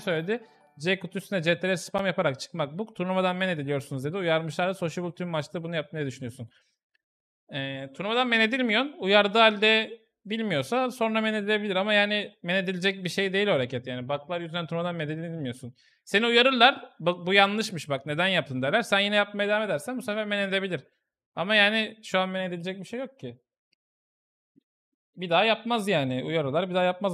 söyledi. Jackut üstüne CTR'e spam yaparak çıkmak bu turnuvadan men ediliyorsunuz dedi. Uyarmışlar da Soşibuk tüm maçta bunu yapmayı düşünüyorsun. E, turnuvadan men edilmiyorsun. Uyardığı halde bilmiyorsa sonra men edilebilir ama yani men edilecek bir şey değil o hareket. Yani baklar yüzünden turnuvadan men edilmiyorsun. Seni uyarırlar. Bak bu yanlışmış bak neden yaptın derler. Sen yine yapmaya devam edersen bu sefer men edebilir. Ama yani şu an men edilecek bir şey yok ki. Bir daha yapmaz yani uyarılar bir daha yapmaz.